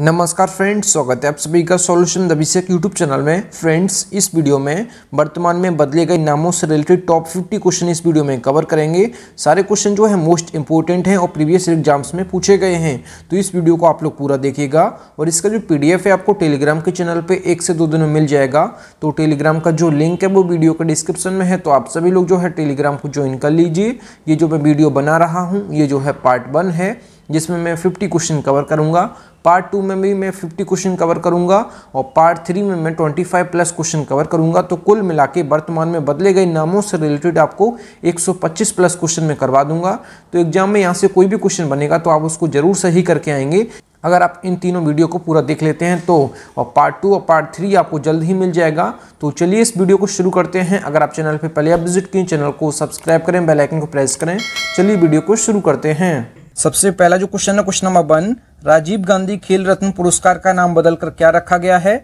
नमस्कार फ्रेंड्स स्वागत है आप सभी का solution the Abhishek YouTube channel में फ्रेंड्स इस वीडियो में वर्तमान में बदले गए नामों से रिलेटेड टॉप 50 क्वेश्चन इस वीडियो में कवर करेंगे सारे क्वेश्चन जो है मोस्ट इंपॉर्टेंट हैं और प्रीवियस एग्जाम्स में पूछे गए हैं तो इस वीडियो को आप लोग पूरा देखिएगा और इसका जो पी है आपको टेलीग्राम के चैनल पर एक से दो दिन में मिल जाएगा तो टेलीग्राम का जो लिंक है वो वीडियो के डिस्क्रिप्शन में है तो आप सभी लोग जो है टेलीग्राम को ज्वाइन कर लीजिए ये जो मैं वीडियो बना रहा हूँ ये जो है पार्ट वन है जिसमें मैं 50 क्वेश्चन कवर करूंगा पार्ट टू में भी मैं फिफ्टी क्वेश्चन कवर करूँगा और पार्ट थ्री में मैं twenty five plus question cover करूँगा तो कुल मिला के वर्तमान में बदले गए नामों से रिलेटेड आपको एक सौ पच्चीस प्लस क्वेश्चन में करवा दूंगा तो एग्जाम में यहाँ से कोई भी क्वेश्चन बनेगा तो आप उसको जरूर सही करके आएंगे अगर आप इन तीनों वीडियो को पूरा देख लेते हैं तो और पार्ट टू और पार्ट थ्री आपको जल्द ही मिल जाएगा तो चलिए इस वीडियो को शुरू करते हैं अगर आप चैनल पर पहले आप विजिट किए चैनल को सब्सक्राइब करें बेल आइकन को प्रेस करें चलिए वीडियो को शुरू करते हैं सबसे पहला जो क्वेश्चन है question number one Rajiv Gandhi Khel Ratna पुरस्कार का नाम बदलकर क्या रखा गया है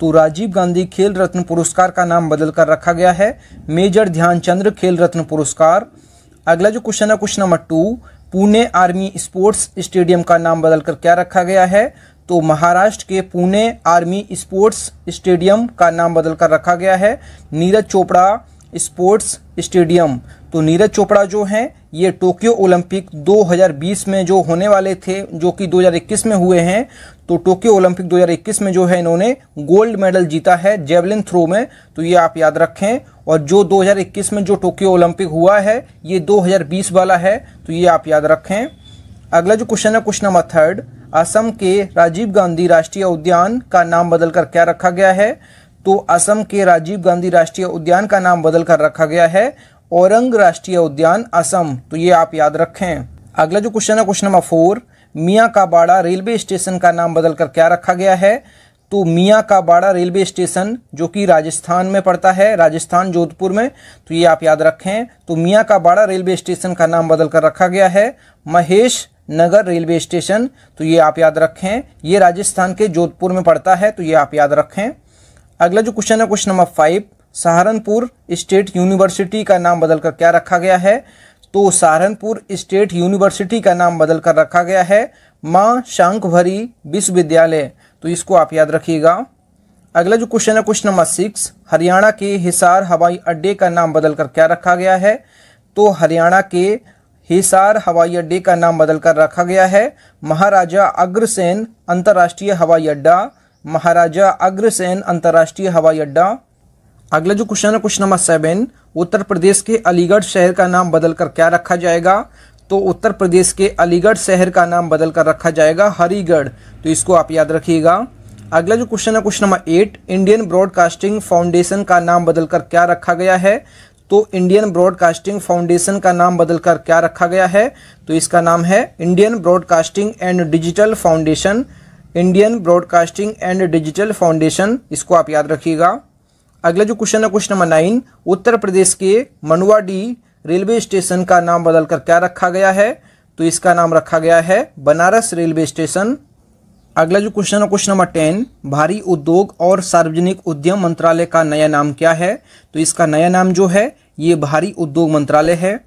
तो राजीव गांधी खेल रत्न पुरस्कार का नाम बदलकर रखा गया है मेजर ध्यानचंद्र खेल रत्न पुरस्कार अगला जो क्वेश्चन है question number two Pune army sports stadium का नाम बदलकर क्या रखा गया है तो महाराष्ट्र के पुणे आर्मी स्पोर्ट्स स्टेडियम का नाम बदलकर रखा गया है नीरज चोपड़ा स्पोर्ट्स स्टेडियम तो नीरज चोपड़ा जो हैं ये टोक्यो ओलंपिक 2020 में जो होने वाले थे जो कि 2021 में हुए हैं तो टोक्यो ओलंपिक 2021 में जो है इन्होंने गोल्ड मेडल जीता है जेवलिन थ्रो में तो ये आप याद रखें और जो 2021 में जो टोक्यो ओलंपिक हुआ है ये 2020 वाला है तो ये आप याद रखें अगला जो क्वेश्चन है क्वेश्चन नंबर थर्ड असम के राजीव गांधी राष्ट्रीय उद्यान का नाम बदलकर क्या रखा गया है तो असम के राजीव गांधी राष्ट्रीय उद्यान का नाम बदलकर रखा गया है औरंग राष्ट्रीय उद्यान असम तो ये आप याद रखें अगला जो क्वेश्चन है क्वेश्चन नंबर फोर मियाँ का बाड़ा रेलवे स्टेशन का नाम बदलकर क्या रखा गया है तो मियाँ का बाड़ा रेलवे स्टेशन जो कि राजस्थान में पड़ता है राजस्थान जोधपुर में तो ये आप याद रखें तो मियाँ बाड़ा रेलवे स्टेशन का नाम बदलकर रखा गया है महेश नगर रेलवे स्टेशन तो ये आप याद रखें ये राजस्थान के जोधपुर में पड़ता है तो ये आप याद रखें अगला जो क्वेश्चन है question number five Saharanpur state university का नाम बदलकर क्या रखा गया है तो सहारनपुर स्टेट यूनिवर्सिटी का नाम बदलकर रखा गया है माँ भरी विश्वविद्यालय तो इसको आप याद रखिएगा अगला जो क्वेश्चन है क्वेश्चन नंबर सिक्स हरियाणा के हिसार हवाई अड्डे का नाम बदलकर क्या रखा गया है तो हरियाणा के हिसार हवाई अड्डे का नाम बदलकर रखा गया है महाराजा अग्रसेन अंतर्राष्ट्रीय हवाई अड्डा महाराजा अग्रसेन अंतर्राष्ट्रीय हवाई अड्डा अगला जो क्वेश्चन है question number seven Uttar Pradesh के अलीगढ़ शहर का नाम बदलकर क्या रखा जाएगा तो उत्तर प्रदेश के अलीगढ़ शहर का नाम बदलकर रखा जाएगा हरीगढ़ तो इसको आप याद रखिएगा अगला जो क्वेश्चन है question number eight Indian broadcasting foundation का नाम बदलकर क्या रखा गया है तो इंडियन ब्रॉडकास्टिंग फाउंडेशन का नाम बदलकर क्या रखा गया है तो इसका नाम है Indian broadcasting and digital foundation Indian broadcasting and digital foundation इसको आप याद रखिएगा अगला जो क्वेश्चन है question number nine Uttar Pradesh के मनुआडी रेलवे स्टेशन का नाम बदलकर क्या रखा गया है तो इसका नाम रखा गया है बनारस रेलवे स्टेशन अगला जो क्वेश्चन है क्वेश्चन नंबर टेन भारी उद्योग और सार्वजनिक उद्यम मंत्रालय का नया नाम क्या है तो इसका नया नाम जो है ये भारी उद्योग मंत्रालय है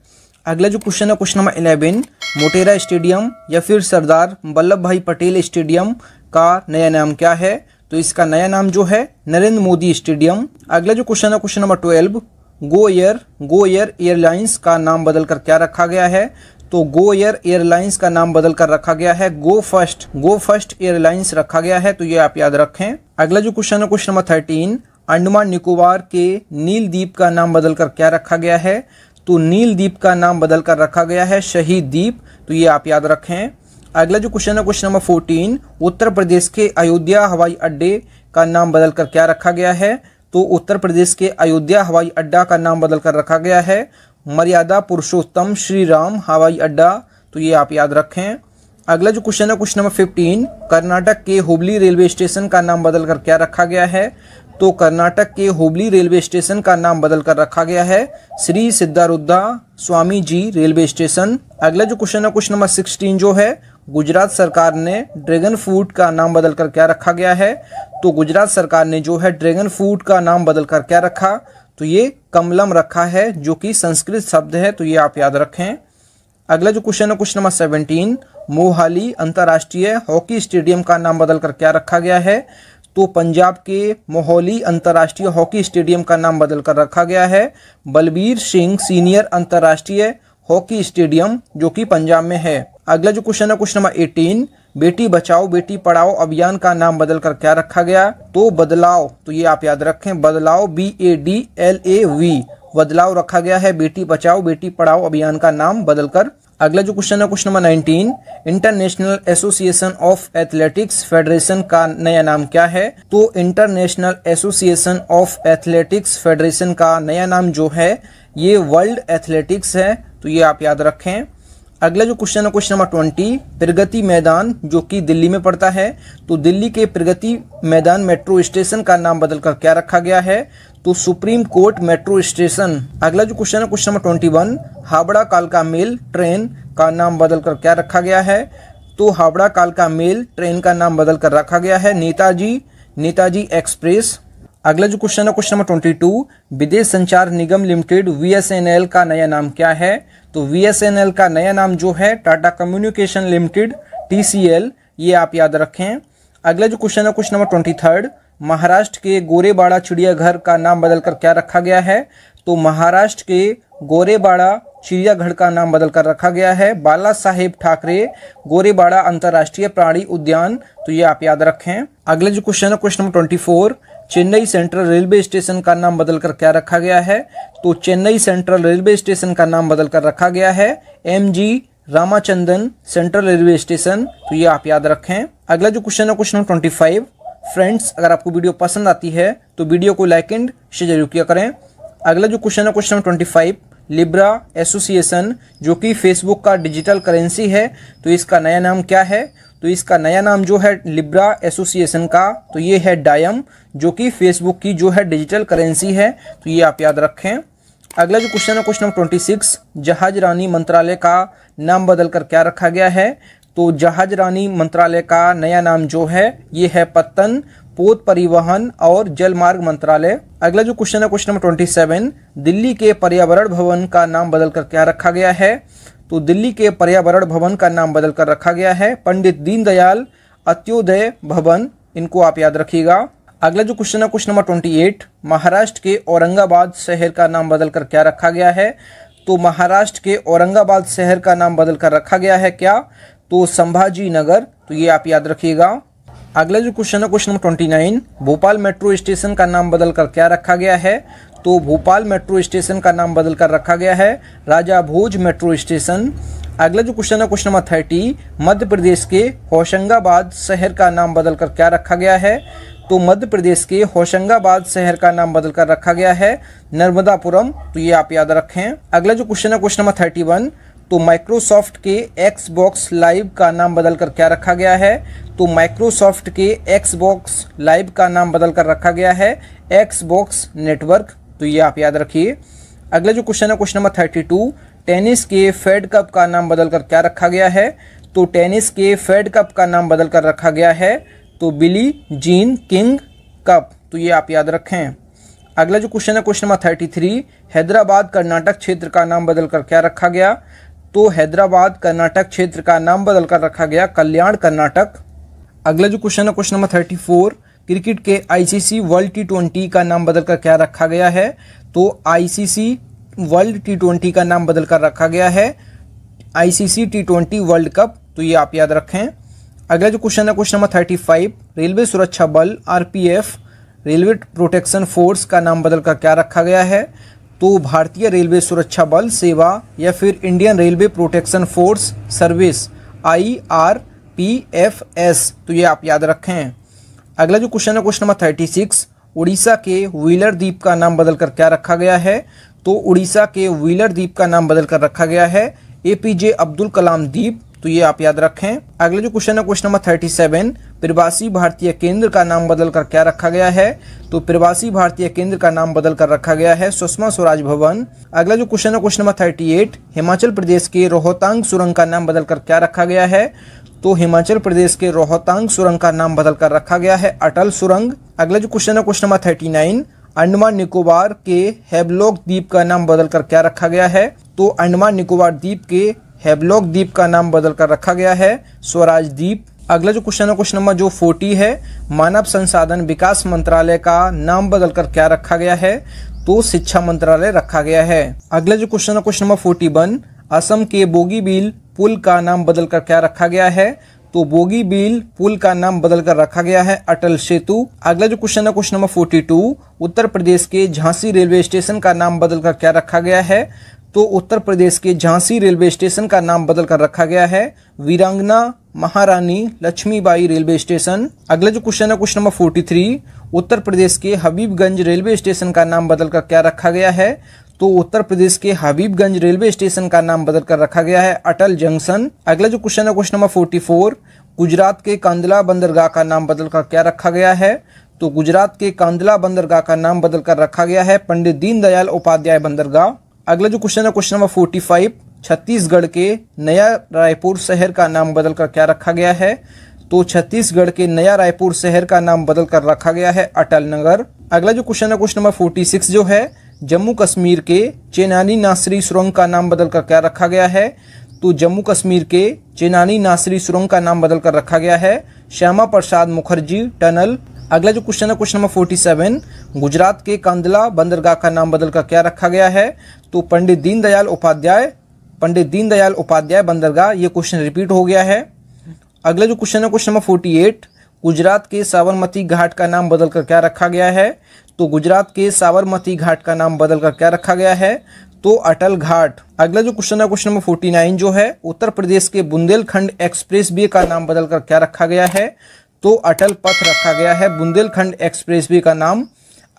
अगला जो क्वेश्चन है question number eleven Motera stadium या फिर सरदार वल्लभ भाई पटेल स्टेडियम का नया नाम क्या है तो इसका नया नाम जो है नरेंद्र मोदी स्टेडियम अगला जो क्वेश्चन है question number twelve Go Air Go Air Airlines का नाम बदलकर क्या रखा गया है तो गो एयर एयरलाइंस का नाम बदलकर रखा गया है Go First Go First Airlines रखा गया है तो ये आप याद रखें अगला जो क्वेश्चन है question number thirteen Andaman Nicobar के नील द्वीप का नाम बदलकर क्या रखा गया है तो नील द्वीप का नाम बदलकर रखा गया है शहीद द्वीप तो ये आप याद रखें अगला जो क्वेश्चन है question number fourteen Uttar Pradesh के अयोध्या हवाई अड्डे का नाम बदलकर क्या रखा गया है तो उत्तर प्रदेश के अयोध्या हवाई अड्डा का नाम बदलकर रखा गया है मर्यादा पुरुषोत्तम श्री राम हवाई अड्डा तो ये आप याद रखें अगला जो क्वेश्चन है क्वेश्चन नंबर फिफ्टीन कर्नाटक के हुबली रेलवे स्टेशन का नाम बदलकर क्या रखा गया है तो कर्नाटक के हुबली रेलवे स्टेशन का नाम बदलकर रखा गया है श्री सिद्धारुद्धा स्वामी जी रेलवे स्टेशन अगला जो क्वेश्चन है क्वेश्चन नंबर सिक्सटीन जो है गुजरात सरकार ने ड्रैगन फ्रूट का नाम बदलकर क्या रखा गया है तो गुजरात सरकार ने जो है ड्रैगन फ्रूट का नाम बदलकर क्या रखा तो ये कमलम रखा है जो कि संस्कृत शब्द है तो ये आप याद रखें अगला जो क्वेश्चन है क्वेश्चन नंबर सेवनटीन मोहाली अंतर्राष्ट्रीय हॉकी स्टेडियम का नाम बदलकर क्या रखा गया है तो पंजाब के मोहाली अंतर्राष्ट्रीय हॉकी स्टेडियम का नाम बदलकर रखा गया है बलबीर सिंह सीनियर अंतर्राष्ट्रीय हॉकी स्टेडियम जो कि पंजाब में है अगला जो क्वेश्चन है क्वेश्चन नंबर एटीन बेटी बचाओ बेटी पढ़ाओ अभियान का नाम बदलकर क्या रखा गया तो बदलाव तो ये आप याद रखें बदलाव B A D L A V बदलाव रखा गया है बेटी बचाओ बेटी पढ़ाओ अभियान का नाम बदलकर अगला जो क्वेश्चन है question number nineteen International Association of Athletics Federation का नया नाम क्या है तो International Association of Athletics Federation का नया नाम जो है ये वर्ल्ड एथलेटिक्स है तो ये आप याद रखें अगला जो क्वेश्चन है क्वेश्चन नंबर ट्वेंटी प्रगति मैदान जो कि दिल्ली में पड़ता है तो दिल्ली के प्रगति मैदान मेट्रो स्टेशन का नाम बदलकर क्या रखा गया है तो सुप्रीम कोर्ट मेट्रो स्टेशन अगला जो क्वेश्चन है question number twenty one Howrah कालका मेल ट्रेन का नाम बदलकर क्या रखा गया है तो हावड़ा कालका मेल ट्रेन का नाम बदलकर रखा गया है नेताजी नेताजी एक्सप्रेस अगला जो क्वेश्चन है क्वेश्चन नंबर ट्वेंटी टू विदेश संचार निगम लिमिटेड वीएसएनएल का नया नाम क्या है तो वीएसएनएल का नया नाम जो है टाटा कम्युनिकेशन लिमिटेड टीसीएल ये आप याद रखें अगला जो क्वेश्चन है question number twenty third Maharashtra के गोरेबाड़ा चिड़ियाघर का नाम बदलकर क्या रखा गया है तो महाराष्ट्र के गोरेबाड़ा चिड़ियाघर का नाम बदलकर रखा गया है बाला साहेब ठाकरे गोरेबाड़ा अंतर्राष्ट्रीय प्राणी उद्यान तो ये आप याद रखें अगला जो क्वेश्चन है question number twenty four Chennai Central railway station का नाम बदलकर क्या रखा गया है तो चेन्नई सेंट्रल रेलवे स्टेशन का नाम बदलकर रखा गया है M G Ramachandran Central railway station तो ये आप याद रखें अगला जो क्वेश्चन है क्वेश्चन ट्वेंटी फाइव फ्रेंड्स अगर आपको वीडियो पसंद आती है तो वीडियो को लाइक एंड शेयर जरूर किया करें अगला जो क्वेश्चन है question twenty five Libra Association जो कि फेसबुक का डिजिटल करेंसी है तो इसका नया नाम क्या है तो इसका नया नाम जो है लिब्रा एसोसिएशन का तो ये है डायम जो कि फेसबुक की जो है डिजिटल करेंसी है तो ये आप याद रखें अगला जो क्वेश्चन है क्वेश्चन नंबर ट्वेंटी सिक्स जहाज रानी मंत्रालय का नाम बदलकर क्या रखा गया है तो जहाज रानी मंत्रालय का नया नाम जो है ये है पत्तन पोत परिवहन और जलमार्ग मंत्रालय अगला जो क्वेश्चन है question number twenty seven Delhi के पर्यावरण भवन का नाम बदलकर क्या रखा गया है तो दिल्ली के पर्यावरण भवन का नाम बदलकर रखा गया है पंडित दीनदयाल अत्योदय भवन इनको आप याद रखिएगा अगला जो क्वेश्चन है question number twenty eight Maharashtra के औरंगाबाद शहर का नाम बदलकर क्या रखा गया है तो महाराष्ट्र के औरंगाबाद शहर का नाम बदलकर रखा गया है क्या तो संभाजी नगर तो ये आप याद रखिएगा अगला जो क्वेश्चन है question number twenty nine Bhopal metro station का नाम बदलकर क्या रखा गया है तो भोपाल मेट्रो स्टेशन का नाम बदल कर रखा गया है राजा भोज मेट्रो स्टेशन अगला जो क्वेश्चन है question number thirty Madhya Pradesh के होशंगाबाद शहर का नाम बदलकर क्या रखा गया है तो मध्य प्रदेश के होशंगाबाद शहर का नाम बदलकर रखा गया है नर्मदापुरम तो ये आप याद रखें अगला जो क्वेश्चन है क्वेश्चन नंबर थर्टी वन तो माइक्रोसॉफ्ट के एक्स बॉक्स लाइव का नाम बदलकर क्या रखा गया है तो माइक्रोसॉफ्ट के एक्स बॉक्स लाइव का नाम बदलकर रखा गया है एक्स बॉक्स नेटवर्क तो ये आप याद रखिए अगला जो क्वेश्चन है question number thirty two tennis के फेड कप का नाम बदलकर क्या रखा गया है तो टेनिस के फेड कप का नाम बदलकर रखा गया है तो बिली जीन किंग कप तो ये आप याद रखें अगला जो क्वेश्चन है question number thirty three Hyderabad Karnataka क्षेत्र का नाम बदलकर क्या रखा गया तो हैदराबाद कर्नाटक क्षेत्र का नाम बदलकर रखा गया कल्याण कर्नाटक अगला जो क्वेश्चन है question number thirty four cricket के आईसीसी वर्ल्ड टी ट्वेंटी का नाम बदलकर क्या रखा गया है तो आईसीसी वर्ल्ड टी ट्वेंटी का नाम बदलकर रखा गया है ICC T twenty World Cup तो ये आप याद रखें अगला जो क्वेश्चन है question number thirty five railway Suraksha Bal RPF railway Protection force का नाम बदलकर क्या रखा गया है तो भारतीय रेलवे सुरक्षा बल सेवा या फिर Indian Railway Protection Force Service I R P F S तो ये आप याद रखें अगला जो क्वेश्चन है question number thirty six Orissa के व्हीलर द्वीप का नाम बदलकर क्या रखा गया है तो उड़ीसा के व्हीलर द्वीप का नाम बदलकर रखा गया है ए पी जे अब्दुल कलाम द्वीप तो ये आप याद रखें अगले जो क्वेश्चन है क्वेश्चन नंबर थर्टी सेवन प्रवासी भारतीय केंद्र का नाम बदल कर क्या रखा गया है तो प्रवासी भारतीय केंद्र का नाम बदल कर रखा गया है सुषमा स्वराज भवन अगला जो क्वेश्चन है question number thirty eight Himachal Pradesh के रोहतांग सुरंग का नाम बदल कर क्या रखा गया है तो हिमाचल प्रदेश के रोहतांग सुरंग का नाम बदल कर रखा गया है अटल सुरंग अगला जो क्वेश्चन है question number thirty nine Andaman Nicobar के हेबलॉक द्वीप का नाम बदलकर क्या रखा गया है तो अंडमान निकोबार द्वीप के हेबलॉक द्वीप का नाम बदलकर रखा गया है स्वराज द्वीप अगला जो क्वेश्चन है क्वेश्चन नंबर जो फोर्टी है मानव संसाधन विकास मंत्रालय का नाम बदलकर क्या रखा गया है तो शिक्षा मंत्रालय रखा गया है अगला जो क्वेश्चन है question number forty one Assam के बोगीबील पुल का नाम बदलकर क्या रखा गया है तो बोगीबील पुल का नाम बदलकर रखा गया है अटल सेतु अगला जो क्वेश्चन है question number forty two Uttar Pradesh के झांसी रेलवे स्टेशन का नाम बदलकर क्या रखा गया है तो उत्तर प्रदेश के झांसी रेलवे स्टेशन का नाम बदल कर रखा गया है वीरांगना महारानी लक्ष्मीबाई रेलवे स्टेशन अगला जो क्वेश्चन है question number forty three Uttar Pradesh के हबीबगंज रेलवे स्टेशन का नाम बदल कर क्या रखा गया है तो उत्तर प्रदेश के हबीबगंज रेलवे स्टेशन का नाम बदल कर रखा गया है अटल जंक्शन अगला जो क्वेश्चन है question number forty four Gujarat के कांदला बंदरगाह का नाम बदल कर क्या रखा गया है तो गुजरात के कांदला बंदरगाह का नाम बदल कर रखा गया है पंडित दीनदयाल उपाध्याय बंदरगाह अगला जो क्वेश्चन है question number forty five Chhattisgarh के नया रायपुर शहर का नाम बदलकर क्या रखा गया है तो छत्तीसगढ़ के नया रायपुर शहर का नाम बदलकर रखा गया है अटल नगर अगला जो क्वेश्चन है क्वेश्चन नंबर फोर्टी सिक्स जो है जम्मू कश्मीर के चेनानी नासरी सुरंग का नाम बदलकर क्या रखा गया है तो जम्मू कश्मीर के चेनानी नासरी सुरंग का नाम बदलकर रखा गया है श्यामा प्रसाद मुखर्जी टनल अगला जो क्वेश्चन है question number forty seven Gujarat के कांदला बंदरगाह का नाम बदलकर क्या रखा गया है तो पंडित दीनदयाल उपाध्याय पंडित दीनदयाल उपाध्याय बंदरगाह ये क्वेश्चन रिपीट हो गया है अगला जो क्वेश्चन है question number forty eight Gujarat के साबरमती घाट का नाम बदलकर क्या रखा गया है तो गुजरात के साबरमती घाट का नाम बदलकर क्या रखा गया है तो अटल घाट अगला जो क्वेश्चन है क्वेश्चन नंबर फोर्टी नाइन जो है उत्तर प्रदेश के बुंदेलखंड एक्सप्रेस वे का नाम बदलकर क्या रखा गया है तो अटल पथ रखा गया है बुंदेलखंड एक्सप्रेस वे का नाम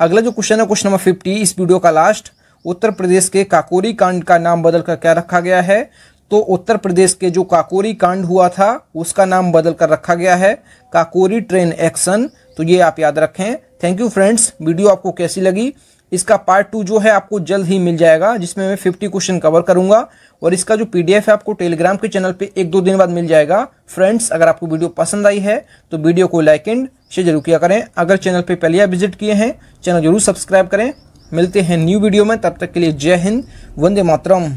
अगला जो क्वेश्चन है क्वेश्चन नंबर फिफ्टी इस वीडियो का लास्ट उत्तर प्रदेश के काकोरी कांड का नाम बदलकर क्या रखा गया है तो उत्तर प्रदेश के जो काकोरी कांड हुआ था उसका नाम बदलकर रखा गया है काकोरी ट्रेन एक्शन तो ये आप याद रखें थैंक यू फ्रेंड्स वीडियो आपको कैसी लगी इसका पार्ट टू जो है आपको जल्द ही मिल जाएगा जिसमें मैं फिफ्टी क्वेश्चन कवर करूंगा और इसका जो पीडीएफ है आपको टेलीग्राम के चैनल पे एक दो दिन बाद मिल जाएगा फ्रेंड्स अगर आपको वीडियो पसंद आई है तो वीडियो को लाइक एंड शेयर जरूर किया करें अगर चैनल पे पहले आप विजिट किए हैं चैनल जरूर सब्सक्राइब करें मिलते हैं न्यू वीडियो में तब तक के लिए जय हिंद वंदे मातरम